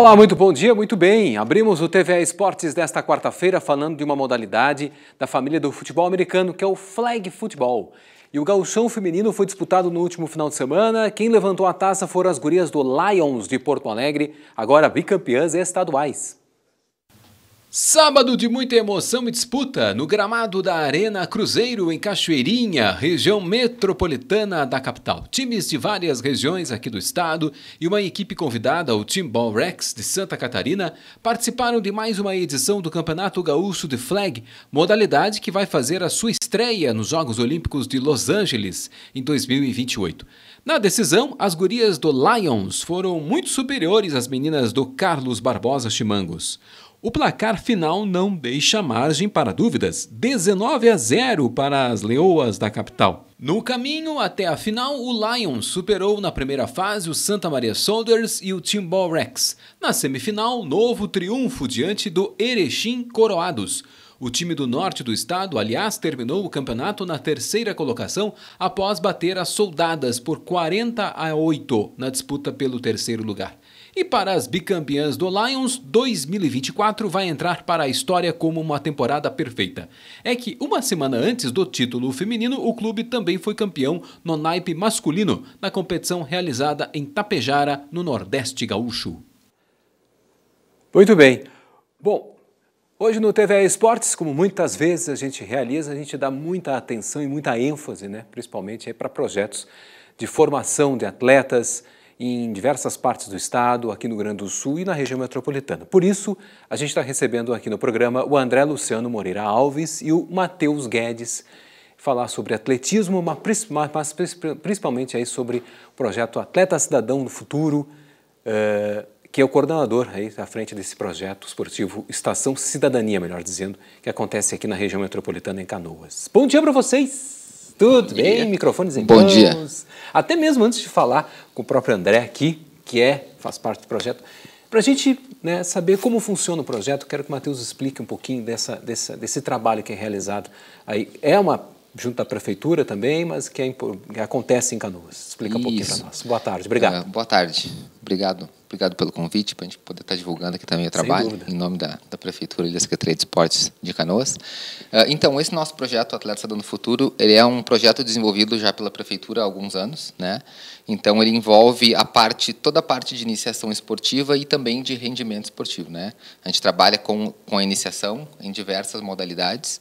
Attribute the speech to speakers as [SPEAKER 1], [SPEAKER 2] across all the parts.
[SPEAKER 1] Olá, muito bom dia, muito bem. Abrimos o TV Esportes desta quarta-feira falando de uma modalidade da família do futebol americano, que é o flag futebol. E o gauchão feminino foi disputado no último final de semana. Quem levantou a taça foram as gurias do Lions de Porto Alegre, agora bicampeãs estaduais. Sábado de muita emoção e disputa no gramado da Arena Cruzeiro, em Cachoeirinha, região metropolitana da capital. Times de várias regiões aqui do estado e uma equipe convidada, o Team Ball Rex de Santa Catarina, participaram de mais uma edição do Campeonato Gaúcho de Flag, modalidade que vai fazer a sua estreia nos Jogos Olímpicos de Los Angeles em 2028. Na decisão, as gurias do Lions foram muito superiores às meninas do Carlos Barbosa Chimangos. O placar final não deixa margem para dúvidas: 19 a 0 para as Leoas da capital. No caminho até a final, o Lions superou na primeira fase o Santa Maria Soldiers e o Timball Rex. Na semifinal, novo triunfo diante do Erechim Coroados. O time do norte do estado, aliás, terminou o campeonato na terceira colocação após bater as soldadas por 40 a 8 na disputa pelo terceiro lugar. E para as bicampeãs do Lions, 2024 vai entrar para a história como uma temporada perfeita. É que uma semana antes do título feminino, o clube também foi campeão no naipe masculino, na competição realizada em Tapejara, no Nordeste Gaúcho. Muito bem. Bom, Hoje no TV Esportes, como muitas vezes a gente realiza, a gente dá muita atenção e muita ênfase, né? principalmente para projetos de formação de atletas, em diversas partes do estado, aqui no Rio Grande do Sul e na região metropolitana. Por isso, a gente está recebendo aqui no programa o André Luciano Moreira Alves e o Matheus Guedes falar sobre atletismo, mas principalmente aí sobre o projeto Atleta Cidadão do Futuro, eh, que é o coordenador aí à frente desse projeto esportivo Estação Cidadania, melhor dizendo, que acontece aqui na região metropolitana em Canoas. Bom dia para vocês! Tudo bem? Microfones em Bom mãos. dia. Até mesmo antes de falar com o próprio André aqui, que é, faz parte do projeto, para a gente né, saber como funciona o projeto, quero que o Matheus explique um pouquinho dessa, dessa, desse trabalho que é realizado. Aí é uma junto à prefeitura também, mas que, é, que acontece em Canoas. Explica Isso. um pouquinho para nós. Boa tarde, obrigado. Uh, boa tarde,
[SPEAKER 2] obrigado, obrigado pelo convite para a gente poder estar tá divulgando aqui também o trabalho em nome da, da prefeitura e da Secretaria de Esportes de Canoas. Uh, então, esse nosso projeto Atleta do Futuro, ele é um projeto desenvolvido já pela prefeitura há alguns anos, né? Então, ele envolve a parte toda a parte de iniciação esportiva e também de rendimento esportivo, né? A gente trabalha com com a iniciação em diversas modalidades.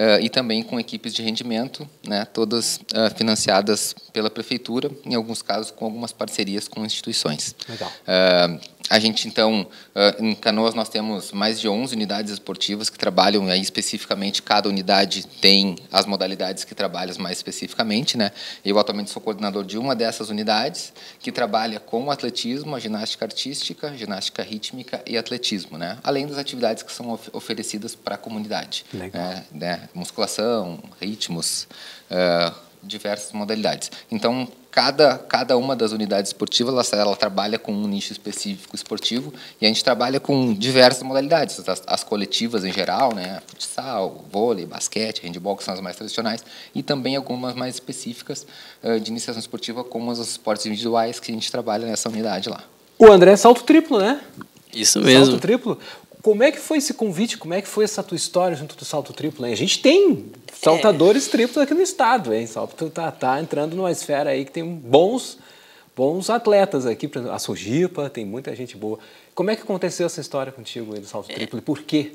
[SPEAKER 2] Eh, e também com equipes de rendimento, né, todas eh, financiadas pela prefeitura, em alguns casos com algumas parcerias com instituições. Legal. Eh, a gente, então, ah, em Canoas nós temos mais de 11 unidades esportivas que trabalham, aí especificamente cada unidade tem as modalidades que trabalham mais especificamente, né? Eu atualmente sou coordenador de uma dessas unidades, que trabalha com o atletismo, a ginástica artística, ginástica rítmica e atletismo, né? Além das atividades que são of oferecidas para a comunidade. Legal. Né? né? Musculação, ritmos, uh, diversas modalidades. Então, cada, cada uma das unidades esportivas ela, ela, trabalha com um nicho específico esportivo e a gente trabalha com diversas modalidades, as, as, coletivas em geral, né, futsal, vôlei, basquete, handball, que são as mais tradicionais, e também algumas mais específicas uh, de iniciação esportiva, como os esportes individuais que a gente trabalha nessa unidade lá.
[SPEAKER 1] O André é salto triplo, né? Isso mesmo. Salto triplo. Como é que foi esse convite? Como é que foi essa tua história junto do salto triplo? Né? A gente tem saltadores é. triplos aqui no estado, hein? Salto tá, tá entrando numa esfera aí que tem bons bons atletas aqui, a Sojipa, tem muita gente boa. Como é que aconteceu essa história contigo aí do salto é. triplo e por quê?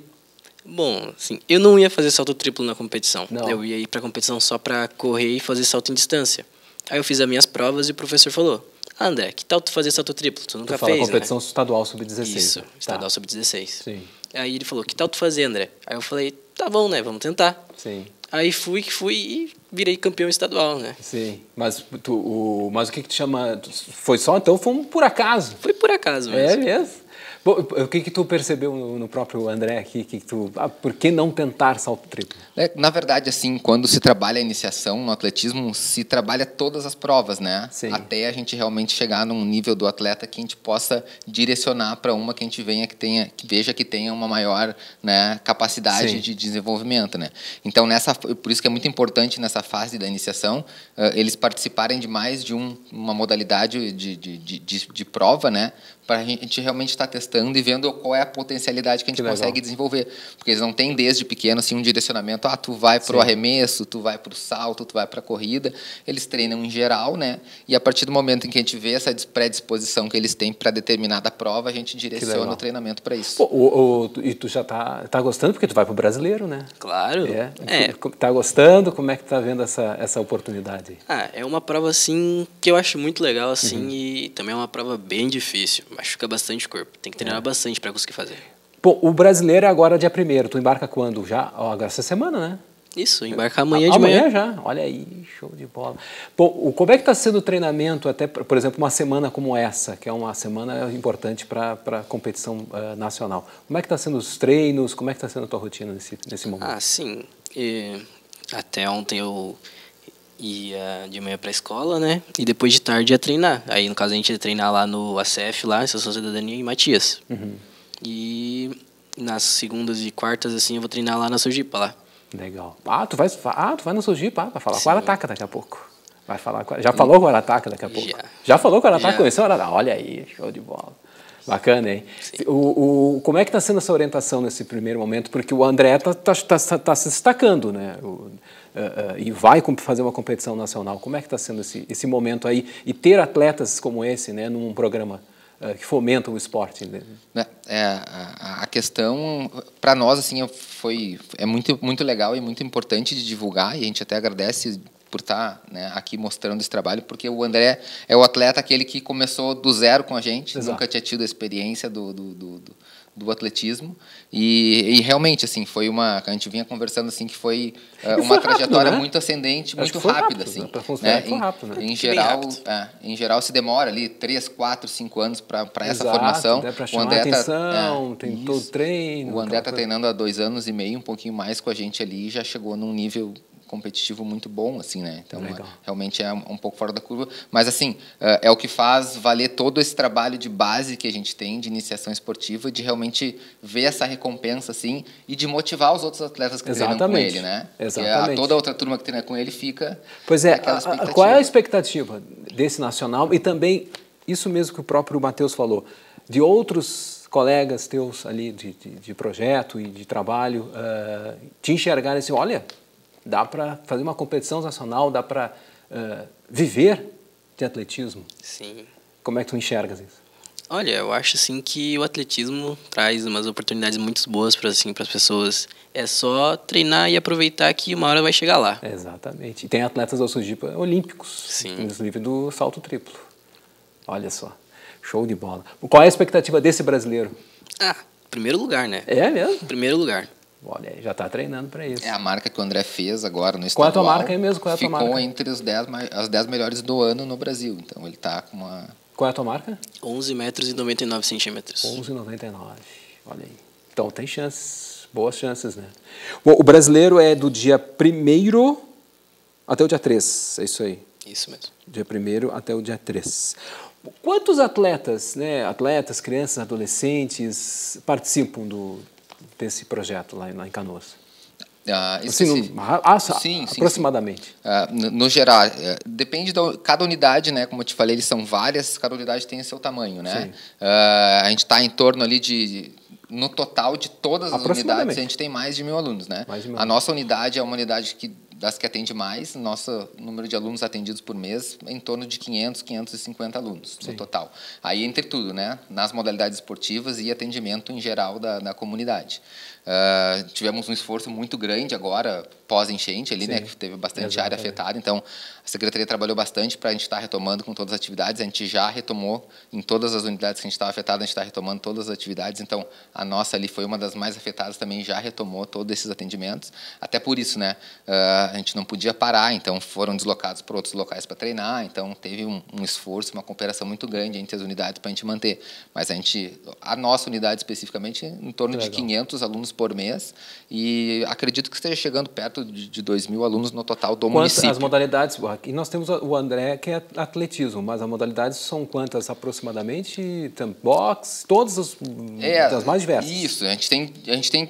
[SPEAKER 3] Bom, assim, eu não ia fazer salto triplo na competição. Não. Eu ia ir para competição só para correr e fazer salto em distância. Aí eu fiz as minhas provas e o professor falou: ah, André, que tal tu fazer salto triplo? Tu nunca tu fala fez, né? competição né?
[SPEAKER 1] estadual sub-16. Isso, tá. estadual
[SPEAKER 3] sub-16. Sim. Aí ele falou, que tal tu fazer, André? Aí eu falei, tá bom, né? Vamos tentar. Sim. Aí fui que fui e virei campeão estadual, né?
[SPEAKER 1] Sim. Mas, tu, o, mas o que que te chama... Foi só, então, foi um por
[SPEAKER 3] acaso. Foi
[SPEAKER 1] por acaso mesmo. É mesmo? Bom, o que que tu percebeu no, próprio André aqui? Que, que tu, ah, por que não tentar salto triplo?
[SPEAKER 2] É, na verdade, assim, quando se trabalha a iniciação no atletismo, se trabalha todas as provas, né? Sim. Até a gente realmente chegar num nível do atleta que a gente possa direcionar para uma que a gente venha que tenha, que veja que tenha uma maior né, capacidade Sim. de desenvolvimento, né? Então, nessa, por isso que é muito importante nessa fase da iniciação uh, eles participarem de mais de um, uma modalidade de, de, de, de, de prova, né? Para a gente realmente estar tá testando testando e vendo qual é a potencialidade que a gente que consegue desenvolver. Porque eles não têm desde pequeno assim, um direcionamento, ah, tu vai para o arremesso, tu vai para o salto, tu vai para a corrida. Eles treinam em geral, né? E a partir do momento em que a gente vê essa predisposição que eles têm para determinada prova, a gente direciona o
[SPEAKER 1] treinamento para isso. Pô, o, o, e tu já tá, tá gostando porque tu vai para o brasileiro, né? Claro. É. é. Tá gostando? Como é que tá vendo essa, essa oportunidade?
[SPEAKER 3] Ah, é uma prova assim que eu acho muito legal assim uhum. e também é uma prova bem difícil. Machuca bastante corpo. Tem que treinar bastante para conseguir fazer.
[SPEAKER 1] Bom, o brasileiro é agora dia primeiro. Tu embarca quando? Já? agora essa semana, né?
[SPEAKER 3] Isso, Embarca amanhã, amanhã de manhã. Amanhã
[SPEAKER 1] já, olha aí, show de bola. Bom, como é que está sendo o treinamento, até, por exemplo, uma semana como essa, que é uma semana importante para a competição uh, nacional. Como é que está sendo os treinos, como é que está sendo a tua rotina nesse, nesse momento? Ah, sim.
[SPEAKER 3] E até ontem eu ia de manhã para a escola, né? E depois de tarde ia treinar. Aí, no caso, a gente ia treinar lá no ACF, lá, São Cidadania e Matias. Uhum. E nas segundas e quartas, assim, eu vou treinar lá na Sujipa, lá. Legal.
[SPEAKER 1] Ah, tu vai, ah, tu vai na Sujipa ah, vai falar com o Arataca daqui a pouco. Vai falar com, já falou com o Arataca daqui a pouco? Já, já falou com o Arataca? Já. Conheceu o Arataca? Olha aí, show de bola. Bacana, hein? O, o, como é que está sendo essa orientação nesse primeiro momento? Porque o André está tá, tá, tá, tá se destacando, né? O, uh, uh, e vai fazer uma competição nacional. Como é que está sendo esse, esse momento aí? E ter atletas como esse, né, num programa uh, que fomenta o esporte? Né?
[SPEAKER 2] né é, a, a questão, para nós, assim, foi, é muito, muito legal e muito importante de divulgar, e a gente até agradece por estar tá, né, aqui mostrando esse trabalho, porque o André é o atleta aquele que começou do zero com a gente, Exato. nunca tinha tido a experiência do, do, do, do atletismo e, e, realmente assim foi uma a gente vinha conversando assim que foi uh, uma foi trajetória rápido, né? muito ascendente, muito rápida assim. Né? Né? Em, rápido, né? em geral, é, em geral se demora ali 3, 4, 5 anos para essa formação. Né? Pra o André tá, atenção, é, tem isso. todo treino. O André está treinando há dois anos e meio, um pouquinho mais com a gente ali, já chegou num nível competitivo muito bom, assim, né? Então, é, Legal. realmente é um pouco fora da curva. Mas, assim, é, é o que faz valer todo esse trabalho de base que a gente tem de iniciação esportiva, de realmente ver essa recompensa, assim, e de motivar os outros atletas que Exatamente. treinam com ele, né? Exatamente. Porque toda outra turma que treina com ele fica
[SPEAKER 1] Pois é, qual é a expectativa desse nacional? E também, isso mesmo que o próprio Matheus falou, de outros colegas teus ali de, de, de projeto e de trabalho uh, te enxergarem assim, olha, dá para fazer uma competição nacional, dá para uh, eh, viver de atletismo. Sim. Como é que tu enxergas isso?
[SPEAKER 3] Olha, eu acho assim que o atletismo traz umas oportunidades muito boas para assim, as pessoas. É só treinar e aproveitar que uma hora vai chegar lá. Exatamente.
[SPEAKER 1] E tem atletas do Sujipa olímpicos, Sim. inclusive do salto triplo. Olha só, show de bola. Qual é a expectativa desse brasileiro?
[SPEAKER 2] Ah, primeiro lugar, né?
[SPEAKER 3] É
[SPEAKER 1] mesmo?
[SPEAKER 2] Primeiro lugar. Olha já está treinando para isso. É a marca que o André fez agora no estadual. Qual é a tua marca aí mesmo? Qual é a tua ficou marca? entre os as 10 melhores do ano no Brasil.
[SPEAKER 1] Então ele está com uma... Qual é a tua marca? 11 metros e 99 centímetros. 11,99. Olha aí. Então tem chances, boas chances, né? Bom, o brasileiro é do dia 1 até o dia 3, é isso aí? Isso mesmo. Dia 1 até o dia 3. Quantos atletas, né, atletas, crianças, adolescentes participam do, desse projeto lá em, Canoas? Ah, assim, no,
[SPEAKER 2] sim, sim, aproximadamente. Sim. Ah, no, no, geral, eh, depende de cada unidade, né? Como eu te falei, eles são várias, cada unidade tem seu tamanho, né? Ah, a gente está em torno ali de no total de todas as unidades, a gente tem mais de mil alunos, né? Mil a nossa unidade é uma unidade que das que atende mais, nosso número de alunos atendidos por mês em torno de 500, 550 alunos Sim. no total. Aí entre tudo, né? Nas modalidades esportivas e atendimento em geral da, da comunidade. Uh, tivemos um esforço muito grande agora, pós-enchente ali, né? Sim, né? Que teve bastante área afetada. Então, a Secretaria trabalhou bastante para a gente estar tá retomando com todas as atividades. A gente já retomou em todas as unidades que a gente estava afetada, a gente está retomando todas as atividades. Então, a nossa ali foi uma das mais afetadas também, já retomou todos esses atendimentos. Até por isso, né? Uh, a gente não podia parar, então foram deslocados para outros locais para treinar, então teve um, um, esforço, uma cooperação muito grande entre as unidades para a gente manter. Mas a gente, a nossa unidade especificamente, em torno Legal. de 500 alunos por mês e acredito que esteja chegando perto de, de 2 mil alunos no total do quantas município. As
[SPEAKER 1] modalidades, e nós temos o André que é atletismo, mas as modalidades são quantas aproximadamente? Box, todas as é, mais diversas.
[SPEAKER 2] Isso, a gente tem, a gente tem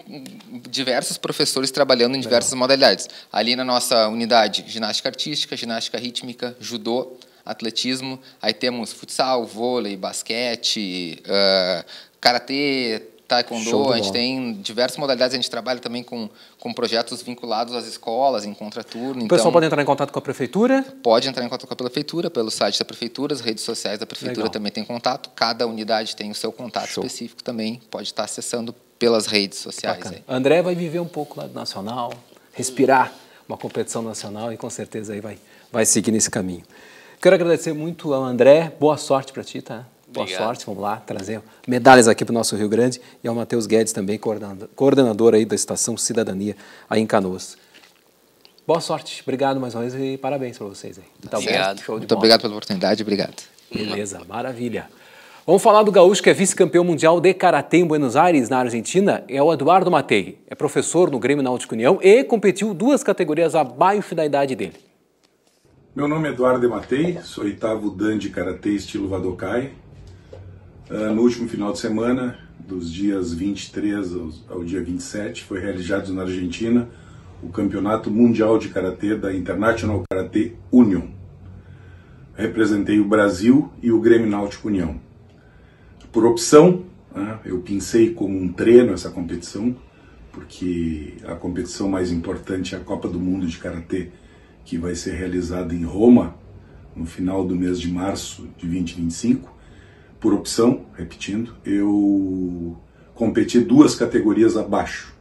[SPEAKER 1] diversos professores trabalhando em Legal. diversas modalidades.
[SPEAKER 2] Ali na nossa unidade ginástica artística, ginástica rítmica, judô, atletismo. Aí temos futsal, vôlei, basquete, uh, karatê, taekwondo. A gente tem diversas modalidades. A gente trabalha também com, com projetos vinculados às escolas, em contraturno. O então, pessoal pode entrar
[SPEAKER 1] em contato com a prefeitura?
[SPEAKER 2] Pode entrar em contato com a prefeitura, pelo site da prefeitura, as redes sociais da prefeitura Legal. também tem contato. Cada unidade tem o seu contato Show. específico também. Pode
[SPEAKER 1] estar acessando
[SPEAKER 2] pelas redes sociais.
[SPEAKER 1] André vai viver um pouco lá do Nacional, respirar uma competição nacional e com certeza aí vai, vai seguir nesse caminho. Quero agradecer muito ao André, boa sorte para ti, tá? Boa Obrigado. sorte, vamos lá, trazer medalhas aqui para o nosso Rio Grande e ao Matheus Guedes também, coordenador, aí da Estação Cidadania aí em Canoas. Boa sorte, obrigado mais uma vez e parabéns para vocês aí. Tá obrigado. Muito bola. obrigado pela oportunidade, obrigado. Beleza, maravilha. Vamos falar do gaúcho que é vice-campeão mundial de karatê em Buenos Aires, na Argentina, é o Eduardo Matei. É professor no Grêmio Náutico União e competiu duas categorias abaixo da idade dele.
[SPEAKER 4] Meu nome é Eduardo Matei, sou oitavo dan de karatê estilo Vadokai. Ah, no último final de semana, dos dias 23 ao dia 27, foi realizado na Argentina o Campeonato Mundial de Karatê da International Karatê Union. Representei o Brasil e o Grêmio Náutico União por opção. Né? Eu pensei como um treino essa competição, porque a competição mais importante é a Copa do Mundo de Karatê, que vai ser realizada em Roma no final do mês de março de 2025. Por opção, repetindo, eu competi duas categorias abaixo.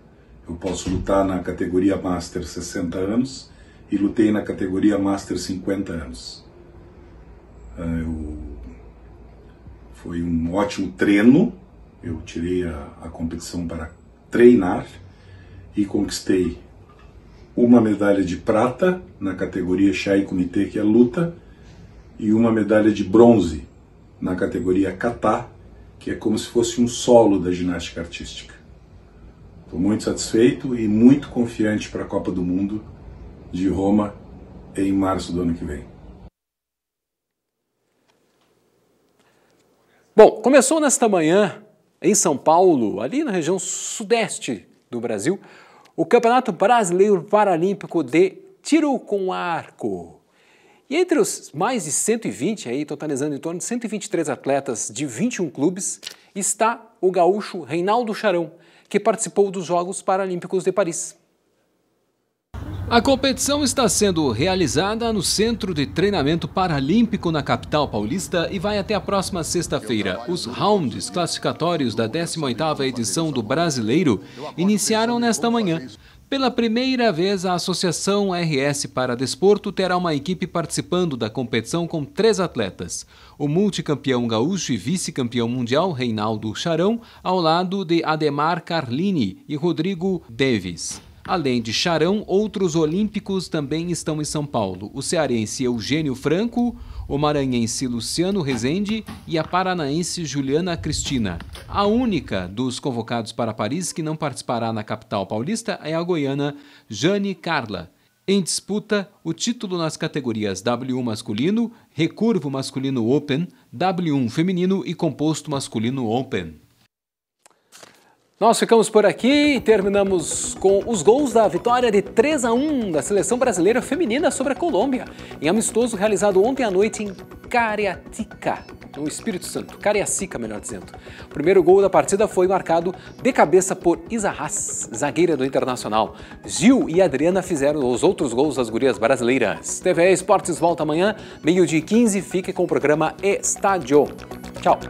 [SPEAKER 4] Eu posso lutar na categoria Master 60 anos e lutei na categoria Master 50 anos. Ah, eu foi um ótimo treino. Eu tirei a, a competição para treinar e conquistei uma medalha de prata na categoria Chai Kumite, que é luta, e uma medalha de bronze na categoria Kata, que é como se fosse um solo da ginástica artística. Estou muito satisfeito e muito confiante para a Copa do Mundo de Roma em março do ano que vem.
[SPEAKER 1] Bom, começou nesta manhã em São Paulo, ali na região sudeste do Brasil, o Campeonato Brasileiro Paralímpico de Tiro com Arco. E entre os mais de 120, aí, totalizando em torno de 123 atletas de 21 clubes, está o gaúcho Reinaldo Charão, que participou dos Jogos Paralímpicos de Paris. A competição está sendo realizada no Centro de Treinamento Paralímpico na capital paulista e vai até a próxima sexta-feira. Os rounds classificatórios da 18ª edição do Brasileiro iniciaram nesta manhã. Pela primeira vez, a Associação RS para Desporto terá uma equipe participando da competição com três atletas. O multicampeão gaúcho e vice-campeão mundial, Reinaldo Charão, ao lado de Ademar Carlini e Rodrigo Davis. Além de Charão, outros olímpicos também estão em São Paulo: o cearense Eugênio Franco, o maranhense Luciano Rezende e a paranaense Juliana Cristina. A única dos convocados para Paris que não participará na capital paulista é a goiana Jane Carla. Em disputa, o título nas categorias W1 masculino, recurvo masculino Open, W1 feminino e composto masculino Open. Nós ficamos por aqui e terminamos com os gols da vitória de 3 a 1 da seleção brasileira feminina sobre a Colômbia, em amistoso realizado ontem à noite em Cariatica, no Espírito Santo, Cariacica, melhor dizendo. O primeiro gol da partida foi marcado de cabeça por Haas, zagueira do Internacional. Gil e Adriana fizeram os outros gols das gurias brasileiras. TV Esportes volta amanhã, meio de 15. Fique com o programa Estádio. Tchau.